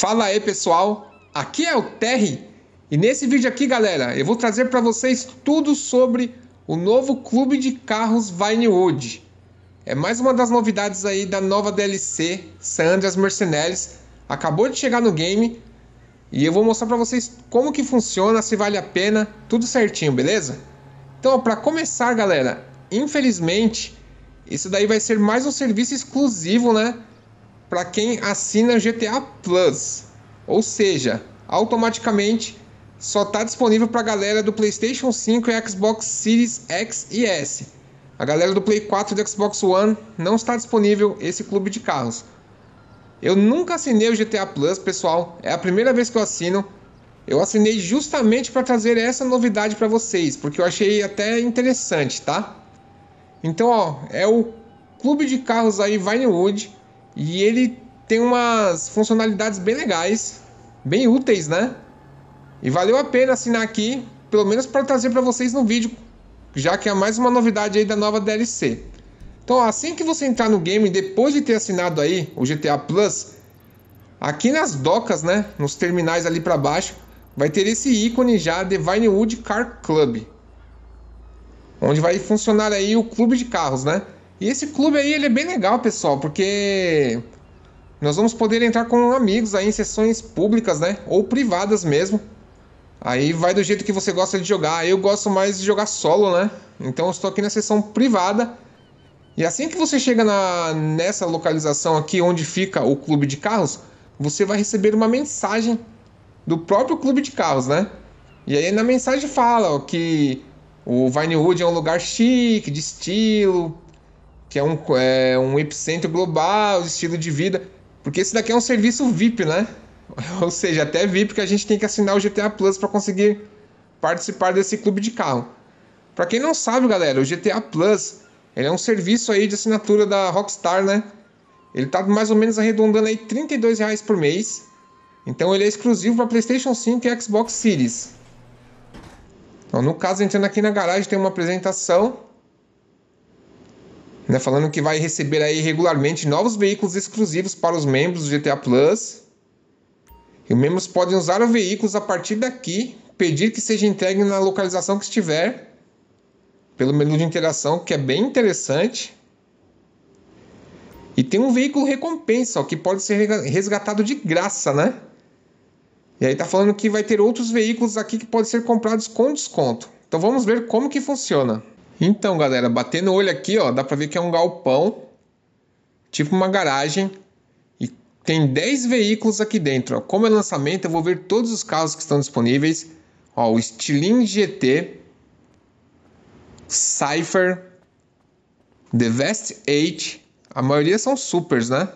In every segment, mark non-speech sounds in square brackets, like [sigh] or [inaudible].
Fala aí pessoal, aqui é o Terry e nesse vídeo aqui galera eu vou trazer para vocês tudo sobre o novo clube de carros Vinewood. É mais uma das novidades aí da nova DLC Sandras Mercenaries, acabou de chegar no game e eu vou mostrar para vocês como que funciona, se vale a pena, tudo certinho, beleza? Então para começar galera, infelizmente isso daí vai ser mais um serviço exclusivo né? para quem assina GTA Plus. Ou seja, automaticamente só está disponível para a galera do PlayStation 5 e Xbox Series X e S. A galera do Play 4 e do Xbox One não está disponível esse clube de carros. Eu nunca assinei o GTA Plus, pessoal, é a primeira vez que eu assino. Eu assinei justamente para trazer essa novidade para vocês, porque eu achei até interessante, tá? Então, ó, é o clube de carros aí Vinewood. E ele tem umas funcionalidades bem legais, bem úteis, né? E valeu a pena assinar aqui, pelo menos para trazer para vocês no vídeo, já que é mais uma novidade aí da nova DLC. Então, assim que você entrar no game, depois de ter assinado aí o GTA Plus, aqui nas docas, né, nos terminais ali para baixo, vai ter esse ícone já de Vinewood Car Club, onde vai funcionar aí o clube de carros, né? E esse clube aí, ele é bem legal, pessoal, porque nós vamos poder entrar com amigos aí em sessões públicas, né? Ou privadas mesmo. Aí vai do jeito que você gosta de jogar. Eu gosto mais de jogar solo, né? Então eu estou aqui na sessão privada. E assim que você chega na, nessa localização aqui onde fica o clube de carros, você vai receber uma mensagem do próprio clube de carros, né? E aí na mensagem fala ó, que o Vinewood é um lugar chique, de estilo, que é um, é um epicentro global, estilo de vida. Porque esse daqui é um serviço VIP, né? [laughs] Ou seja, até VIP que a gente tem que assinar o GTA Plus para conseguir participar desse clube de carro. Para quem não sabe, galera, o GTA Plus ele é um serviço aí de assinatura da Rockstar, né? Ele tá mais ou menos arredondando aí 32 reais por mês. Então ele é exclusivo para PlayStation 5 e Xbox Series. Então, no caso, entrando aqui na garagem, tem uma apresentação né, falando que vai receber aí regularmente novos veículos exclusivos para os membros do GTA Plus. E os membros podem usar os veículos a partir daqui, pedir que seja entregue na localização que estiver, pelo menu de interação, que é bem interessante. E tem um veículo recompensa, ó, que pode ser resgatado de graça, né? E aí tá falando que vai ter outros veículos aqui que podem ser comprados com desconto. Então vamos ver como que funciona. Então, galera, batendo o olho aqui, ó, dá para ver que é um galpão, tipo uma garagem, e tem 10 veículos aqui dentro. Ó. Como é lançamento, eu vou ver todos os carros que estão disponíveis. Ó, o Stilin GT, Cypher, The Vest 8, a maioria são supers, né?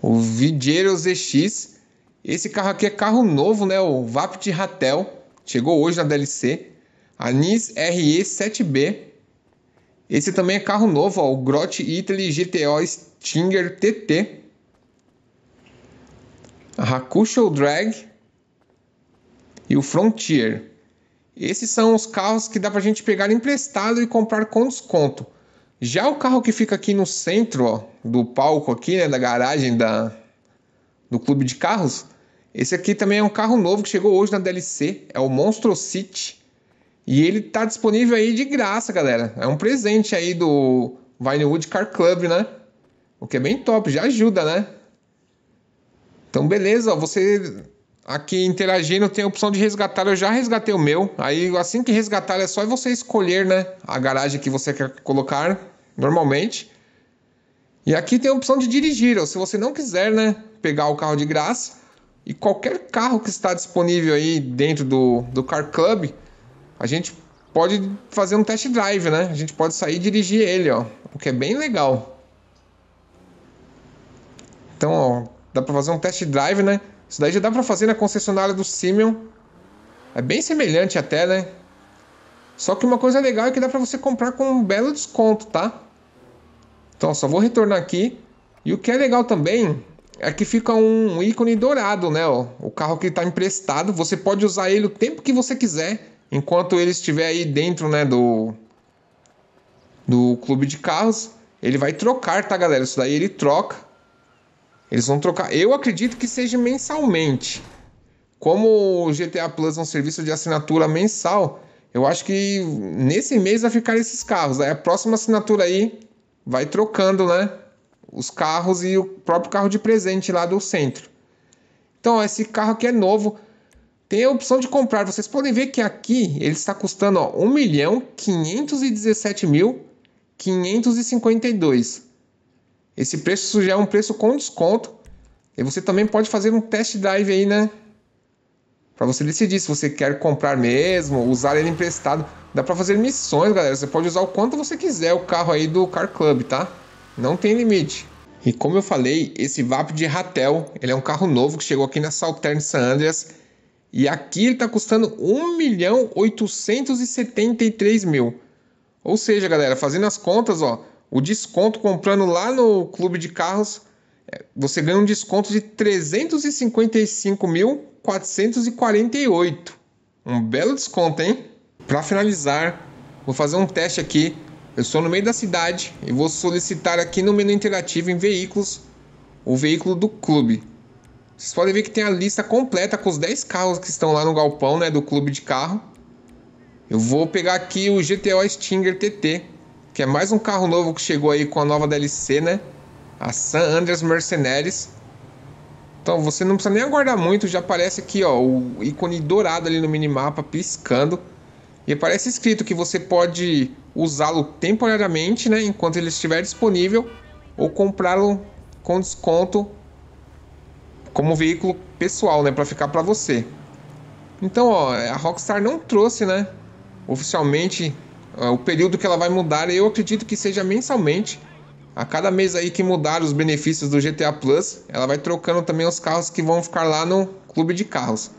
O Vigiero ZX, esse carro aqui é carro novo, né? O Vapt Ratel, chegou hoje na DLC. Anis RE7B. Esse também é carro novo, ó, o Grote Italy GTO Stinger TT. A Hakusho Drag e o Frontier. Esses são os carros que dá para a gente pegar emprestado e comprar com desconto. Já o carro que fica aqui no centro ó, do palco aqui, né, da garagem da, do clube de carros, esse aqui também é um carro novo que chegou hoje na DLC, é o Monstro City. E ele tá disponível aí de graça, galera. É um presente aí do Vinewood Car Club, né? O que é bem top, já ajuda, né? Então, beleza, você aqui interagindo tem a opção de resgatar. Eu já resgatei o meu. Aí, assim que resgatar, é só você escolher, né? A garagem que você quer colocar, normalmente. E aqui tem a opção de dirigir, Ou se você não quiser, né? Pegar o carro de graça. E qualquer carro que está disponível aí dentro do, do Car Club, a gente pode fazer um test drive, né? A gente pode sair e dirigir ele, ó, o que é bem legal. Então, ó, dá para fazer um test drive, né? Isso daí já dá para fazer na concessionária do Simeon. É bem semelhante até, né? Só que uma coisa legal é que dá para você comprar com um belo desconto, tá? Então, ó, só vou retornar aqui. E o que é legal também é que fica um ícone dourado, né? Ó, o carro que está emprestado, você pode usar ele o tempo que você quiser Enquanto ele estiver aí dentro né, do, do clube de carros, ele vai trocar, tá, galera? Isso daí ele troca. Eles vão trocar. Eu acredito que seja mensalmente. Como o GTA Plus é um serviço de assinatura mensal, eu acho que nesse mês vai ficar esses carros. Aí a próxima assinatura aí vai trocando, né? Os carros e o próprio carro de presente lá do centro. Então, esse carro aqui é novo. Tem a opção de comprar. Vocês podem ver que aqui ele está custando ó, milhão mil Esse preço já é um preço com desconto. E você também pode fazer um test drive aí, né? Para você decidir se você quer comprar mesmo, usar ele emprestado. Dá para fazer missões, galera. Você pode usar o quanto você quiser o carro aí do Car Club, tá? Não tem limite. E como eu falei, esse VAP de Ratel, ele é um carro novo que chegou aqui na Saltern San Andreas e aqui ele está custando 1 milhão 873 mil. Ou seja, galera, fazendo as contas, ó, o desconto comprando lá no clube de carros, é, você ganha um desconto de 355.448. Um belo desconto, hein? Para finalizar, vou fazer um teste aqui. Eu estou no meio da cidade e vou solicitar aqui no menu interativo em veículos o veículo do clube. Vocês podem ver que tem a lista completa com os 10 carros que estão lá no galpão, né, do clube de carro. Eu vou pegar aqui o GTO Stinger TT, que é mais um carro novo que chegou aí com a nova DLC, né? A San Andreas Mercenaries. Então você não precisa nem aguardar muito, já aparece aqui ó, o ícone dourado ali no minimapa piscando. E aparece escrito que você pode usá-lo temporariamente, né, enquanto ele estiver disponível, ou comprá-lo com desconto como veículo pessoal, né, para ficar para você. Então, ó, a Rockstar não trouxe, né, oficialmente ó, ah, o período que ela vai mudar. Eu acredito que seja mensalmente. A cada mês aí que mudar os benefícios do GTA Plus, ela vai trocando também os carros que vão ficar lá no clube de carros.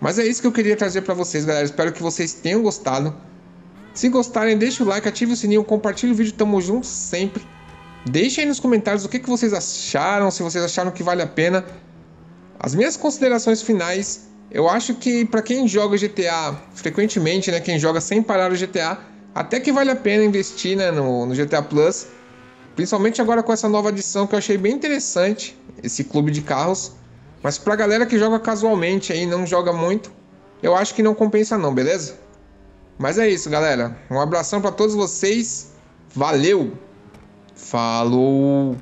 Mas é isso que eu queria trazer para vocês, galera. Espero que vocês tenham gostado. Se gostarem, deixe o like, ative o sininho, compartilhe o vídeo, tamo junto sempre. Deixem aí nos comentários o que, que vocês acharam, se vocês acharam que vale a pena. As minhas considerações finais, eu acho que para quem joga GTA frequentemente, né, quem joga sem parar o GTA, até que vale a pena investir né, no, no GTA Plus, principalmente agora com essa nova adição que eu achei bem interessante, esse clube de carros. Mas pra galera que joga casualmente aí, não joga muito, eu acho que não compensa não, beleza? Mas é isso, galera. Um abração para todos vocês. Valeu. Falou.